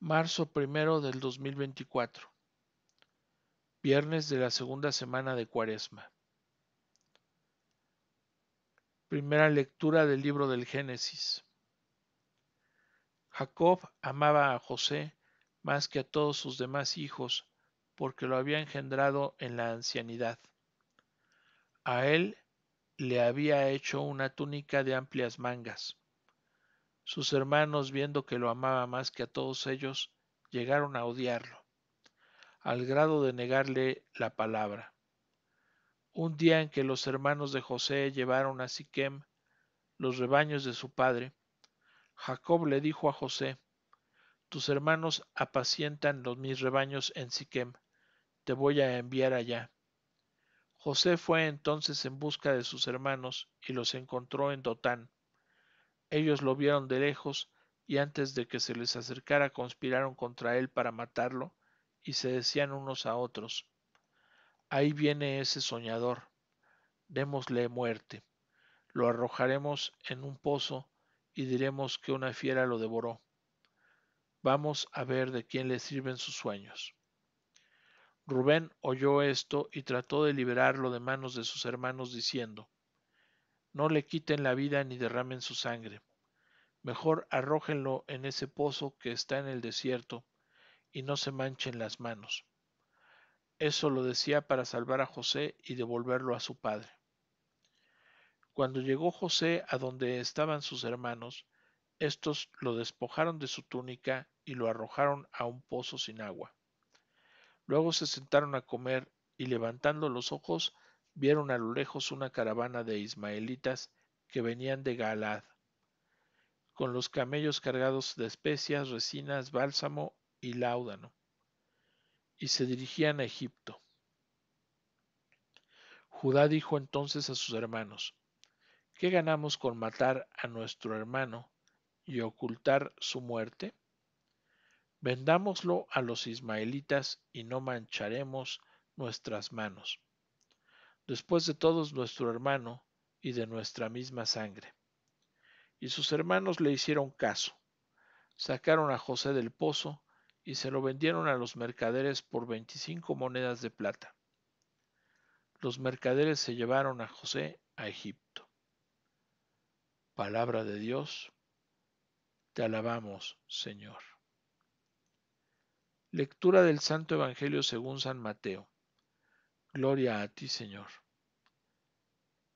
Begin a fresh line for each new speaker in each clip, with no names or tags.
Marzo primero del 2024. Viernes de la segunda semana de Cuaresma. Primera lectura del libro del Génesis. Jacob amaba a José más que a todos sus demás hijos, porque lo había engendrado en la ancianidad. A él le había hecho una túnica de amplias mangas sus hermanos, viendo que lo amaba más que a todos ellos, llegaron a odiarlo, al grado de negarle la palabra. Un día en que los hermanos de José llevaron a Siquem los rebaños de su padre, Jacob le dijo a José, Tus hermanos apacientan los mis rebaños en Siquem, te voy a enviar allá. José fue entonces en busca de sus hermanos y los encontró en Dotán ellos lo vieron de lejos y antes de que se les acercara conspiraron contra él para matarlo y se decían unos a otros, Ahí viene ese soñador, démosle muerte, lo arrojaremos en un pozo y diremos que una fiera lo devoró. Vamos a ver de quién le sirven sus sueños. Rubén oyó esto y trató de liberarlo de manos de sus hermanos diciendo, no le quiten la vida ni derramen su sangre. Mejor arrójenlo en ese pozo que está en el desierto, y no se manchen las manos. Eso lo decía para salvar a José y devolverlo a su padre. Cuando llegó José a donde estaban sus hermanos, estos lo despojaron de su túnica y lo arrojaron a un pozo sin agua. Luego se sentaron a comer y levantando los ojos vieron a lo lejos una caravana de ismaelitas que venían de Galad, con los camellos cargados de especias, resinas, bálsamo y láudano, y se dirigían a Egipto. Judá dijo entonces a sus hermanos, ¿qué ganamos con matar a nuestro hermano y ocultar su muerte? Vendámoslo a los ismaelitas y no mancharemos nuestras manos después de todos nuestro hermano y de nuestra misma sangre. Y sus hermanos le hicieron caso. Sacaron a José del pozo y se lo vendieron a los mercaderes por veinticinco monedas de plata. Los mercaderes se llevaron a José a Egipto. Palabra de Dios, te alabamos, Señor. Lectura del Santo Evangelio según San Mateo. Gloria a ti, Señor.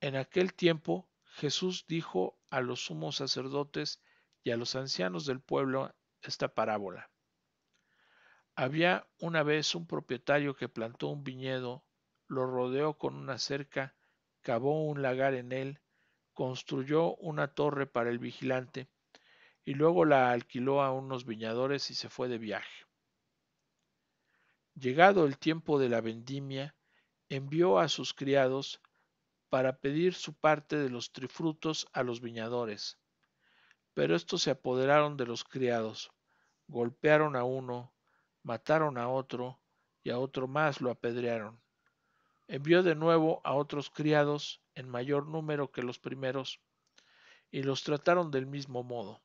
En aquel tiempo Jesús dijo a los sumos sacerdotes y a los ancianos del pueblo esta parábola. Había una vez un propietario que plantó un viñedo, lo rodeó con una cerca, cavó un lagar en él, construyó una torre para el vigilante y luego la alquiló a unos viñadores y se fue de viaje. Llegado el tiempo de la vendimia, envió a sus criados para pedir su parte de los trifrutos a los viñadores. Pero estos se apoderaron de los criados, golpearon a uno, mataron a otro, y a otro más lo apedrearon. Envió de nuevo a otros criados en mayor número que los primeros, y los trataron del mismo modo.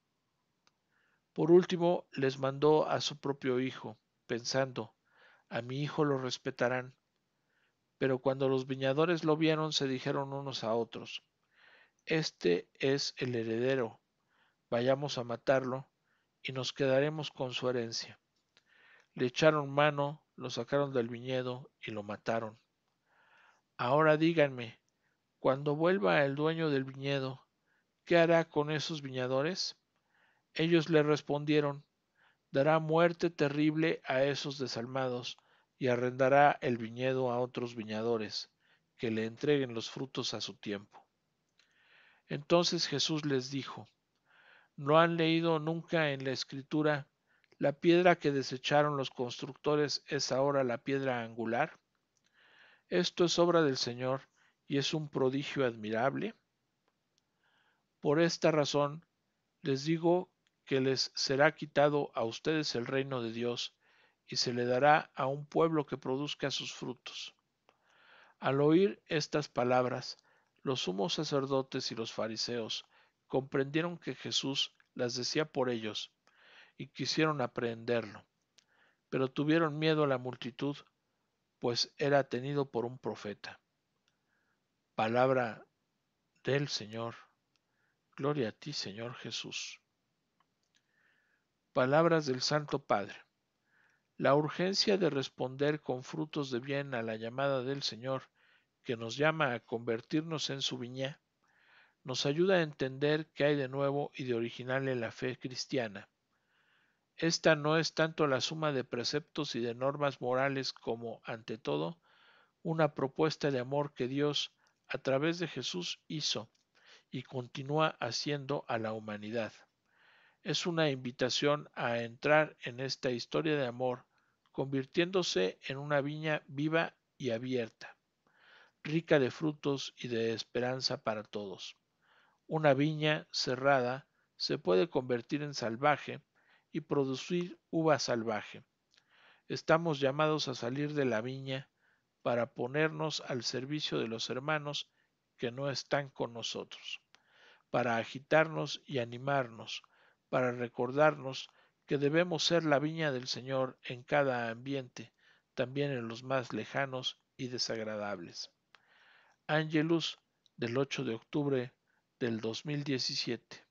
Por último, les mandó a su propio hijo, pensando, a mi hijo lo respetarán. Pero cuando los viñadores lo vieron, se dijeron unos a otros, Este es el heredero, vayamos a matarlo y nos quedaremos con su herencia. Le echaron mano, lo sacaron del viñedo y lo mataron. Ahora díganme, cuando vuelva el dueño del viñedo, ¿qué hará con esos viñadores? Ellos le respondieron, dará muerte terrible a esos desalmados, y arrendará el viñedo a otros viñadores, que le entreguen los frutos a su tiempo. Entonces Jesús les dijo, ¿no han leído nunca en la escritura, la piedra que desecharon los constructores es ahora la piedra angular? Esto es obra del Señor y es un prodigio admirable. Por esta razón les digo que les será quitado a ustedes el reino de Dios y se le dará a un pueblo que produzca sus frutos. Al oír estas palabras, los sumos sacerdotes y los fariseos comprendieron que Jesús las decía por ellos y quisieron aprehenderlo, pero tuvieron miedo a la multitud, pues era tenido por un profeta. Palabra del Señor. Gloria a ti, Señor Jesús. Palabras del Santo Padre la urgencia de responder con frutos de bien a la llamada del Señor, que nos llama a convertirnos en su viña, nos ayuda a entender que hay de nuevo y de original en la fe cristiana. Esta no es tanto la suma de preceptos y de normas morales como, ante todo, una propuesta de amor que Dios, a través de Jesús, hizo y continúa haciendo a la humanidad es una invitación a entrar en esta historia de amor, convirtiéndose en una viña viva y abierta, rica de frutos y de esperanza para todos. Una viña cerrada se puede convertir en salvaje y producir uva salvaje. Estamos llamados a salir de la viña para ponernos al servicio de los hermanos que no están con nosotros, para agitarnos y animarnos, para recordarnos que debemos ser la viña del Señor en cada ambiente, también en los más lejanos y desagradables. Angelus del 8 de octubre del 2017.